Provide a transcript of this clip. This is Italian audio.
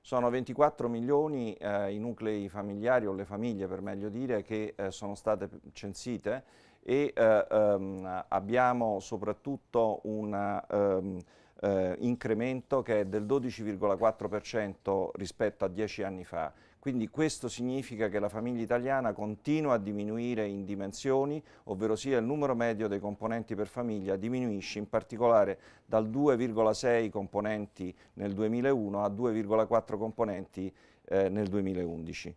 Sono 24 milioni eh, i nuclei familiari o le famiglie per meglio dire che eh, sono state censite e eh, ehm, abbiamo soprattutto un ehm, eh, incremento che è del 12,4% rispetto a 10 anni fa. Quindi questo significa che la famiglia italiana continua a diminuire in dimensioni, ovvero sia il numero medio dei componenti per famiglia diminuisce in particolare dal 2,6 componenti nel 2001 a 2,4 componenti eh, nel 2011.